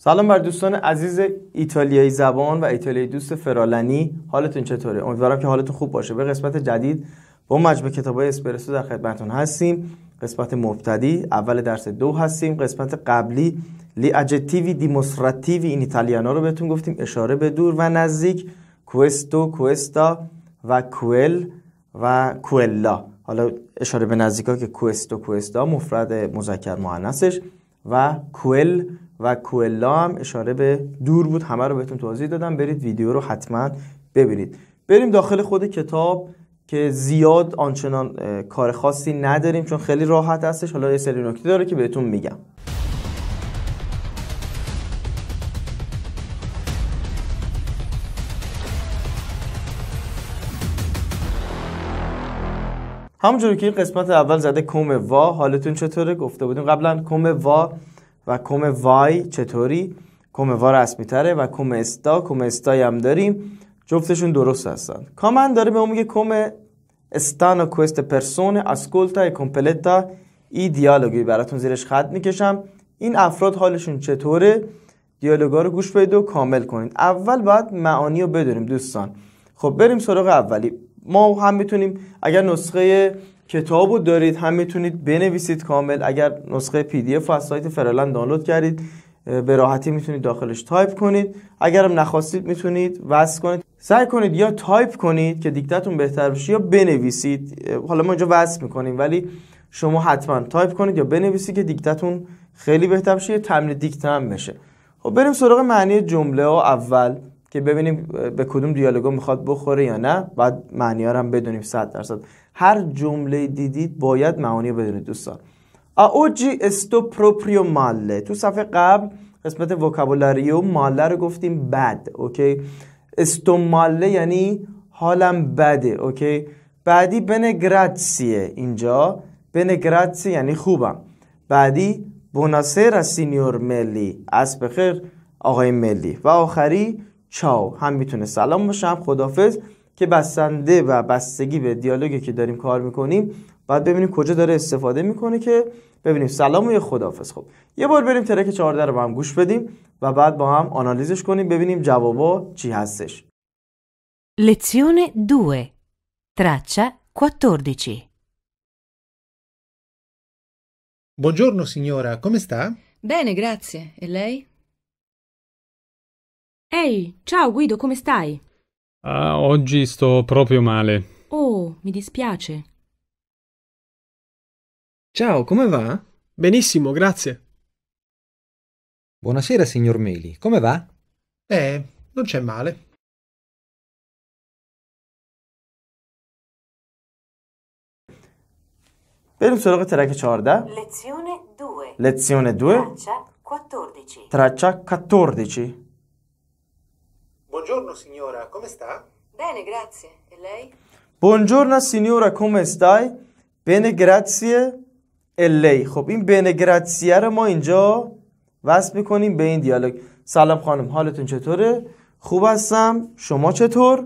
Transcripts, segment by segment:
سلام بر دوستان عزیز ایتالیایی زبان و ایتالیایی دوست فرالنی حالتون چطوره امیدوارم که حالتون خوب باشه به قسمت جدید با کتاب های اسپرسو در خدمتون هستیم قسمت مبتدی اول درس دو هستیم قسمت قبلی لی اجتیوی دیموستراتیوی این ایتالیانا رو بهتون گفتیم اشاره به دور و نزدیک کوستو کوستا و کوئل و کوئلا حالا اشاره به نزدیکا که کوستو کوستا مفرد مذکر مؤنثش و کوئل و کوئلا هم اشاره به دور بود همه رو بهتون توضیح دادم برید ویدیو رو حتما ببینید بریم داخل خود کتاب که زیاد آنچنان کار خاصی نداریم چون خیلی راحت هستش حالا یه سری نکته داره که بهتون میگم همونجوری که این قسمت اول زده کوم وا حالتون چطوره گفته بودیم قبلا کم وا و کم وای چطوری کم وا رسمی تره و کم استا کم استای هم داریم جفتشون درست هستن کامن داره به اون میگه کم استانو کوست پرسون اسکولتا ای کمپلتا ای دیالوگی براتون زیرش خط میکشم این افراد حالشون چطوره دیالوگا رو گوش بدید و کامل کنید اول باید معانی رو بدونیم دوستان خب بریم سراغ اولی ما هم میتونیم اگر نسخه کتابو دارید هم میتونید بنویسید کامل اگر نسخه پی دی اف از سایت فرالند دانلود کردید به راحتی میتونید داخلش تایپ کنید اگرم نخواستید میتونید وصل کنید سعی کنید یا تایپ کنید که دیکتتون بهتر بشه یا بنویسید حالا ما اینجا وصل میکنیم ولی شما حتما تایپ کنید یا بنویسید که دیکتتون خیلی بهتر بشه یا تمرین دیکت هم بشه خب بریم سراغ معنی جمله اول که ببینیم به کدوم دیالوگا میخواد بخوره یا نه بعد معنی هم بدونیم 100 درصد هر جمله دیدید باید معانی بدونید دوستان اوجی استو پروپریو ماله تو صفحه قبل قسمت وکابولاریو ماله رو گفتیم بد اوکی استو ماله یعنی حالم بده اوکی بعدی بنگراتسیه اینجا گراتسی یعنی خوبم بعدی بوناسر سینیور ملی از بخیر آقای ملی و آخری چاو هم میتونه سلام باشه هم خدافز که بستنده و بستگی به دیالوگی که داریم کار میکنیم بعد ببینیم کجا داره استفاده میکنه که ببینیم سلام و یا خدافز خب یه بار بریم ترک 14 رو با هم گوش بدیم و بعد با هم آنالیزش کنیم ببینیم جوابا چی هستش 2 Traccia 14 Buongiorno signora, come e Ehi, ciao Guido, come stai? Ah, oggi sto proprio male. Oh, mi dispiace. Ciao, come va? Benissimo, grazie. Buonasera, signor Meli. Come va? Eh, non c'è male. Per sorugatela che ciorda. Lezione 2. Lezione 2. Traccia 14. Traccia 14. Buongiorno signora, come sta? Bene, grazie. E lei? Buongiorno signora, come stai? Bene, grazie. E lei? خب این بین grazie رو ما اینجا وصل میکنیم به این دیالوگ سلام خانم حالتون چطوره؟ خوب هستم شما چطور؟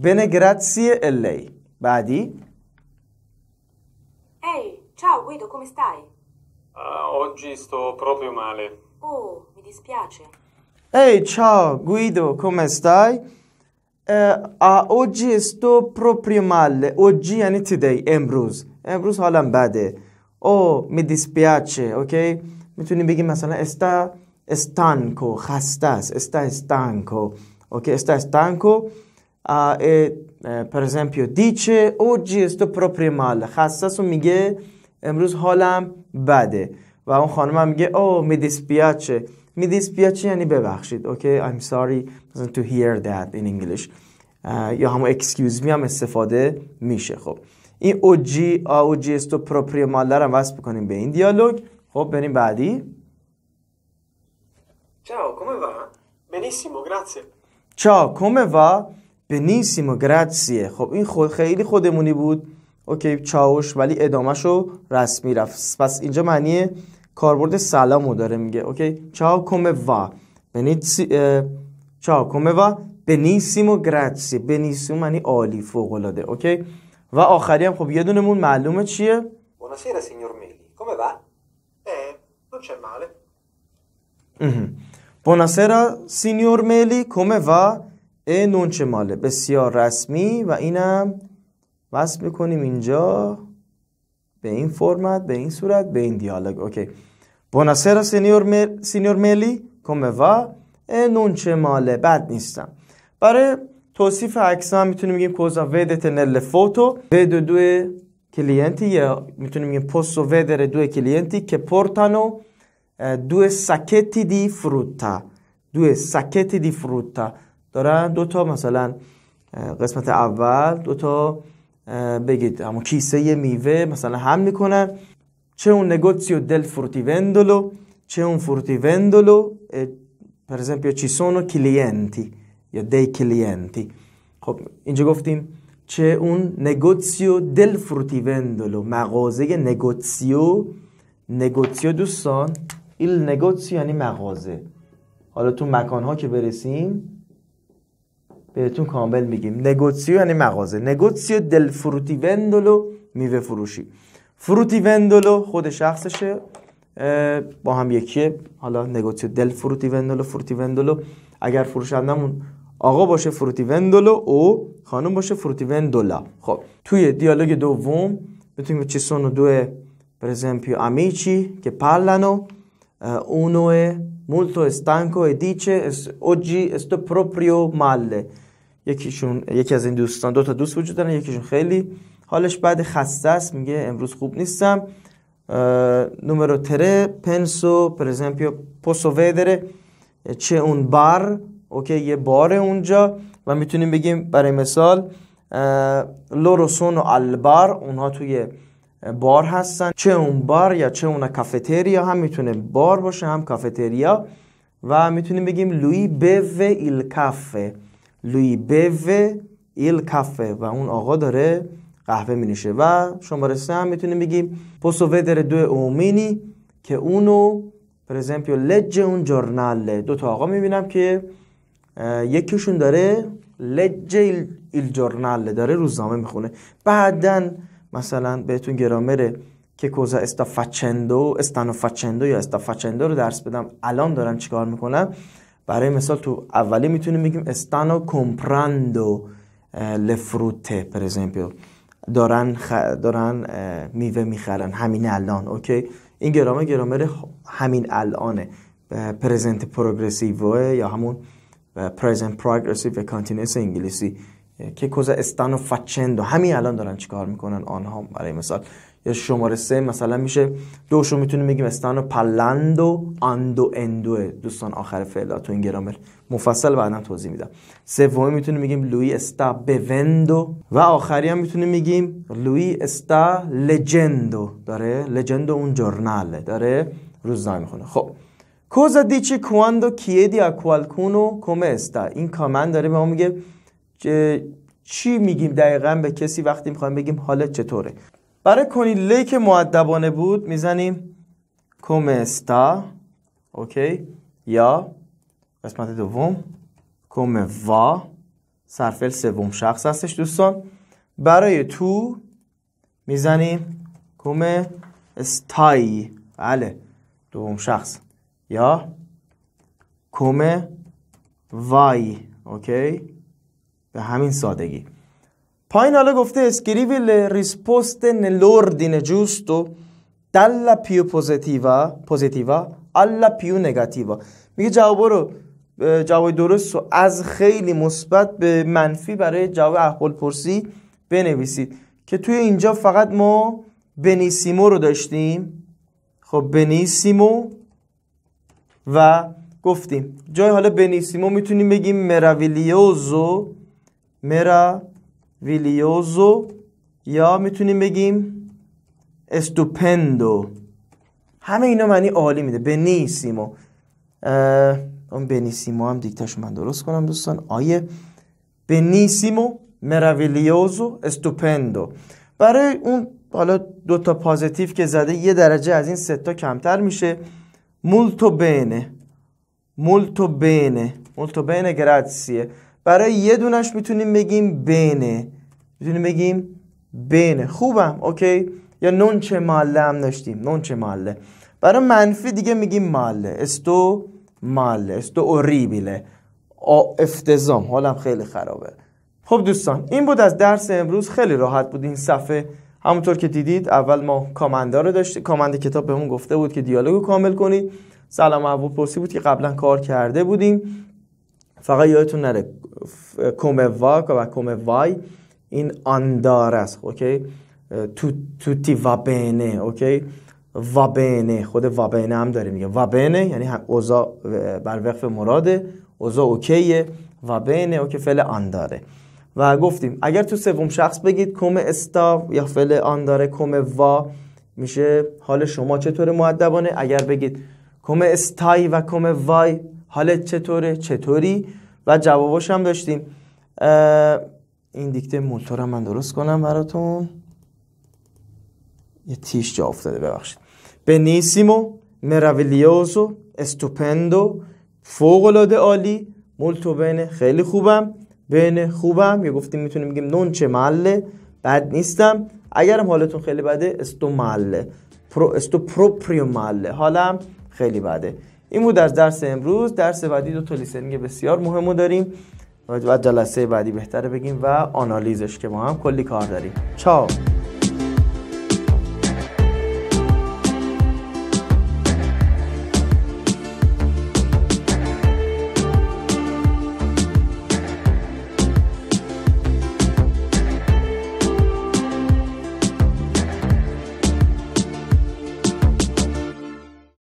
Bene grazie e lei Badi? Ehi, ciao Guido, come stai? Ah, oggi sto proprio male. Oh, mi dispiace. ای ciao Guido, come stai? Eh, ah, oggi sto proprio male. Oggi, yani today, امروز. امروز حالم بده. او می dispiace, ok? میتونی بگی مثلا استا استانکو خسته است استا استانکو ok استا استانکو ah, e, eh, per esempio dice oggi sto خسته است میگه امروز حالم بده و اون خانم هم میگه او می mi میدیس بیا چی یعنی ببخشید اوکی okay, I'm sorry مثلا to hear that in English uh, یا همون excuse me هم استفاده میشه خب این اوجی آوجی استو پروپری مالر هم وصل بکنیم به این دیالوگ خب بریم بعدی چاو کمه و بنیسیمو گراتسیه چاو کمه و بنیسیمو گراتسیه خب این خود خیلی خودمونی بود اوکی چاوش ولی ادامهشو رسمی رفت پس اینجا معنیه کاربرد سلامو داره میگه اوکی چاو کومه وا بنیتسی یعنی چاو کومه وا بنیسیمو گراتسی بنیسیمو معنی عالی فوق العاده اوکی و آخری هم خب یه دونه مون معلومه چیه بوناسیرا سینیور میلی کومه وا non نونچه ماله بوناسرا سینیور میلی کومه و ا نونچه ماله بسیار رسمی و اینم وصل میکنیم اینجا به این فرمت به این صورت به این دیالوگ اوکی بوناسرا سینیور, ملی سینیور میلی کمه و نونچه ماله بد نیستم برای توصیف عکس هم میتونیم بگیم کوزا ودت نل فوتو ود دو کلینتی یا میتونیم بگیم پوسو ودر دو کلینتی که پورتانو دو ساکتی دی فروتا دو ساکتی دی فروتا دارن دو تا مثلا قسمت اول دو تا بگید اما کیسه میوه مثلا هم میکنن چه اون نگوزیو دل وندولو چه اون وندولو پر ازمپیو چی سونو کلینتی یا دی کلینتی خب اینجا گفتیم چه اون نگوزیو دل وندولو مغازه نگوزیو نگوزیو دوستان ایل نگوزیو یعنی مغازه حالا تو مکان ها که برسیم بهتون کامل میگیم نگوتسیو یعنی مغازه نگوتسیو دل فروتی وندولو میوه فروشی فروتی وندولو خود شخصشه با هم یکیه حالا نگوتسیو دل فروتی وندولو فروتی وندولو اگر فروشندمون آقا باشه فروتی وندولو او خانم باشه فروتی وندولا خب توی دیالوگ دوم میتونیم چی سونو دو پرزمپیو امیچی که che اونو مولتو استانکو molto stanco e استو پروپریو ماله یکیشون یکی از این دوستان دو تا دوست وجود دارن یکیشون خیلی حالش بعد خسته است میگه امروز خوب نیستم numero تره پنسو پرزمپیو پوسو posso vedere c'è un اوکی یه بار اونجا و میتونیم بگیم برای مثال لوروسون و البار اونها توی بار هستن چه اون بار یا چه اون کافتریا هم میتونه بار باشه هم کافتریا و میتونیم بگیم لوی بو ایل کافه لوی بو ایل کافه و اون آقا داره قهوه می نشه و شماره سه هم میتونیم بگیم پوسو ودر دو اومینی که اونو پر لج اون جورناله دو تا آقا بینم که یکیشون داره لج ایل, جورناله داره روزنامه میخونه بعدا مثلا بهتون گرامره که کوزا استا استانو فچندو یا استا فچندو رو درس بدم الان دارم چیکار میکنم برای مثال تو اولی میتونیم بگیم استانو کمپراندو لفروته پر دارن, خ... دارن میوه میخرن همین الان اوکی این گرامه گرامر همین الانه پرزنت پروگرسیو یا همون پرزنت پروگرسیو و کانتینیس انگلیسی که کوزا استانو فچندو همین الان دارن چیکار میکنن آنها برای مثال یا شماره سه مثلا میشه دوشو میتونیم بگیم استانو پلندو اندو اندو دوستان آخر فعلا تو این گرامر مفصل بعدا توضیح میدم سومی میتونیم بگیم لوی استا بوندو و آخری هم میتونیم بگیم لوی استا لجندو داره لجندو اون جورناله داره روزنامه میخونه خب کوزا دیچی کواندو کیدی اکوالکونو کومه استا این کامن داره به ما میگه چی میگیم دقیقا به کسی وقتی میخوایم بگیم حالت چطوره برای کنیله لیک معدبانه بود میزنیم کومستا اوکی یا قسمت دوم کم وا سرفل سوم شخص هستش دوستان برای تو میزنیم کم استای بله دوم شخص یا کوم وای اوکی به همین سادگی پایین حالا گفته اسکریوی ل ریسپوست نلوردین جوستو دلا پیو پوزیتیوا پوزیتیوا الا پیو نگاتیوا میگه جواب رو جواب درست و از خیلی مثبت به منفی برای جواب احوال پرسی بنویسید که توی اینجا فقط ما بنیسیمو رو داشتیم خب بنیسیمو و گفتیم جای حالا بنیسیمو میتونیم بگیم مراویلیوزو مرا ویلیوزو یا میتونیم بگیم استوپندو همه اینا معنی عالی میده بنیسیمو اون بنیسیمو هم دیکتاشو من درست کنم دوستان آیه بنیسیمو مراویلیوزو استوپندو برای اون حالا دو تا پازیتیو که زده یه درجه از این ستا کمتر میشه مولتو بینه مولتو بینه مولتو بینه گراتسیه برای یه دونش میتونیم بگیم بینه میتونیم بگیم بینه خوبم اوکی یا نونچه ماله هم داشتیم نونچه ماله برای منفی دیگه میگیم ماله استو ماله استو اوریبیله افتزام حالم خیلی خرابه خب دوستان این بود از درس امروز خیلی راحت بود این صفحه همونطور که دیدید اول ما کامنده رو داشت کامنده کتاب بهمون گفته بود که دیالوگو کامل کنید سلام عبود پرسی بود که قبلا کار کرده بودیم فقط یادتون نره کم و و کم وای این اندار است اوکی تو توتی و بینه اوکی و بینه خود و بینه هم داره میگه و بینه یعنی اوزا بر وقف مراده اوزا اوکیه و بینه اوکی فعل انداره و گفتیم اگر تو سوم شخص بگید کم استا یا فعل آن داره کم وا میشه حال شما چطور معدبانه اگر بگید کم استای و کم وای حالت چطوره چطوری و جواباش هم داشتیم این دیکته موتورم من درست کنم براتون یه تیش جا افتاده ببخشید بنیسیمو مراویلیوزو استوپندو فوقلاده عالی مولتو بینه خیلی خوبم بینه خوبم یه گفتیم میتونیم بگیم نونچه چه بد نیستم اگرم حالتون خیلی بده استو مله پرو استو پروپریو مله حالم خیلی بده این بود از درس امروز درس بعدی دو تا لیسنینگ بسیار مهمو داریم و جلسه بعدی بهتره بگیم و آنالیزش که ما هم کلی کار داریم چاو